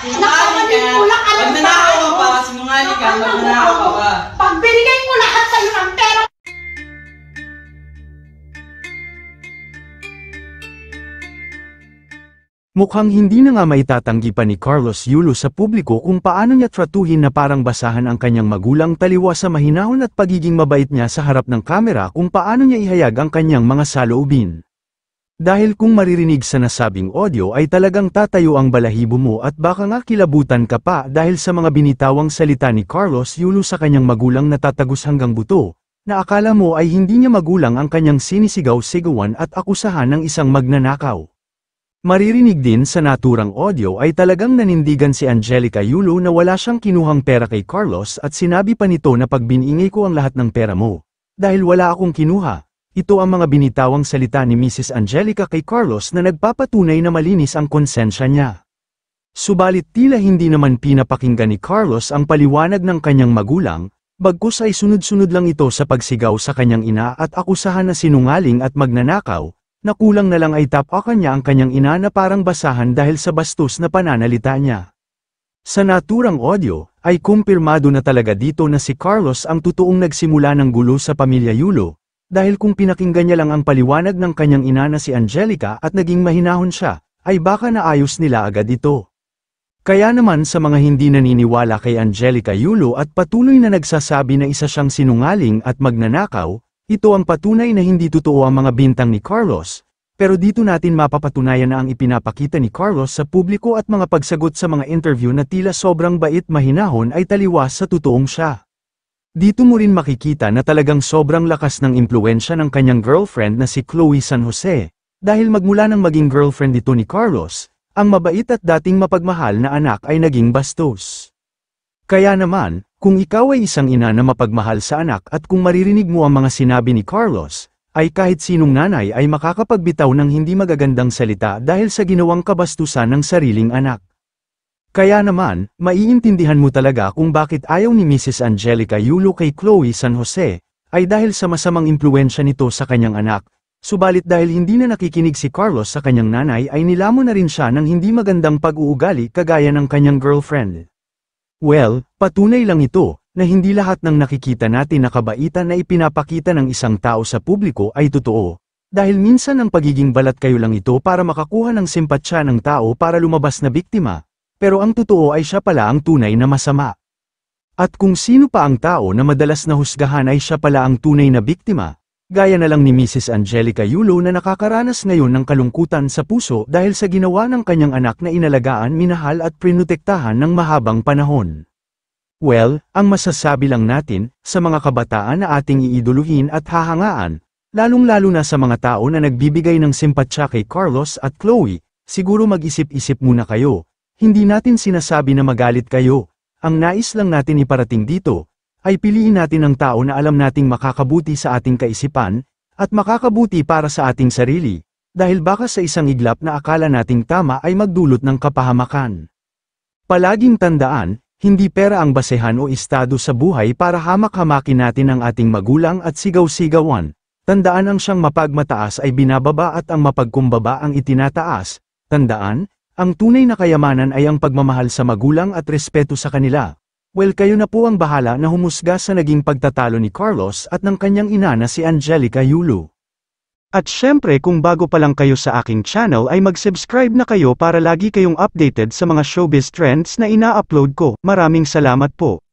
Nakawan ni kulang alam sa tao. Huwag nanakawa pa, sumungali ka, huwag nanakawa pa. Pag binigay ko lahat sa'yo ng pera, Mukhang hindi na nga may tatanggi pa ni Carlos Yulo sa publiko kung paano niya tratuhin na parang basahan ang kanyang magulang taliwa sa mahinahon at pagiging mabait niya sa harap ng kamera kung paano niya ihayag ang kanyang mga saloobin. Dahil kung maririnig sa nasabing audio ay talagang tatayo ang balahibo mo at baka nga kilabutan ka pa dahil sa mga binitawang salita ni Carlos Yulo sa kanyang magulang na tatagos hanggang buto, na akala mo ay hindi niya magulang ang kanyang sinisigaw-sigawan at akusahan ng isang magnanakaw. Maririnig din sa naturang audio ay talagang nanindigan si Angelica Yulo na wala siyang kinuhang pera kay Carlos at sinabi pa nito na pagbiningay ko ang lahat ng pera mo, dahil wala akong kinuha. Ito ang mga binitawang salita ni Mrs. Angelica kay Carlos na nagpapatunay na malinis ang konsensya niya. Subalit tila hindi naman pinapakinggan ni Carlos ang paliwanag ng kanyang magulang, bagkus ay sunod-sunod lang ito sa pagsigaw sa kanyang ina at akusahan na sinungaling at magnanakaw, na kulang na lang ay tapakan niya ang kanyang ina na parang basahan dahil sa bastos na pananalita niya. Sa naturang audio, ay kumpirmado na talaga dito na si Carlos ang totoong nagsimula ng gulo sa pamilya Yulo, dahil kung pinakinggan niya lang ang paliwanag ng kanyang ina na si Angelica at naging mahinahon siya, ay baka naayos nila agad ito. Kaya naman sa mga hindi naniniwala kay Angelica Yulo at patuloy na nagsasabi na isa siyang sinungaling at magnanakaw, ito ang patunay na hindi totoo ang mga bintang ni Carlos, pero dito natin mapapatunayan na ang ipinapakita ni Carlos sa publiko at mga pagsagot sa mga interview na tila sobrang bait mahinahon ay taliwas sa totoong siya. Dito mo rin makikita na talagang sobrang lakas ng impluensya ng kanyang girlfriend na si Chloe San Jose, dahil magmula ng maging girlfriend ito ni Carlos, ang mabait at dating mapagmahal na anak ay naging bastos. Kaya naman, kung ikaw ay isang ina na mapagmahal sa anak at kung maririnig mo ang mga sinabi ni Carlos, ay kahit sinong nanay ay makakapagbitaw ng hindi magagandang salita dahil sa ginawang kabastusan ng sariling anak. Kaya naman, maiintindihan mo talaga kung bakit ayaw ni Mrs. Angelica Yulo kay Chloe San Jose, ay dahil sa masamang impluensya nito sa kanyang anak, subalit dahil hindi na nakikinig si Carlos sa kanyang nanay ay nilamo na rin siya ng hindi magandang pag-uugali kagaya ng kanyang girlfriend. Well, patunay lang ito, na hindi lahat ng nakikita natin na kabaitan na ipinapakita ng isang tao sa publiko ay totoo. Dahil minsan ang pagiging balat kayo lang ito para makakuha ng simpatsya ng tao para lumabas na biktima pero ang totoo ay siya pala ang tunay na masama. At kung sino pa ang tao na madalas na husgahan ay siya pala ang tunay na biktima, gaya na lang ni Mrs. Angelica Yulo na nakakaranas ngayon ng kalungkutan sa puso dahil sa ginawa ng kanyang anak na inalagaan, minahal at prinotektahan ng mahabang panahon. Well, ang masasabi lang natin, sa mga kabataan na ating iiduluhin at hahangaan, lalong-lalo na sa mga tao na nagbibigay ng simpatsya kay Carlos at Chloe, siguro mag-isip-isip muna kayo, hindi natin sinasabi na magalit kayo, ang nais lang natin iparating dito, ay piliin natin ang tao na alam nating makakabuti sa ating kaisipan, at makakabuti para sa ating sarili, dahil baka sa isang iglap na akala nating tama ay magdulot ng kapahamakan. Palaging tandaan, hindi pera ang basehan o estado sa buhay para hamak-hamakin natin ang ating magulang at sigaw-sigawan. Tandaan ang siyang mapagmataas ay binababa at ang mapagkumbaba ang itinataas. Tandaan, ang tunay na kayamanan ay ang pagmamahal sa magulang at respeto sa kanila. Well kayo na po ang bahala na humusga sa naging pagtatalo ni Carlos at ng kanyang ina na si Angelica Yulu. At syempre kung bago pa lang kayo sa aking channel ay mag-subscribe na kayo para lagi kayong updated sa mga showbiz trends na ina-upload ko. Maraming salamat po.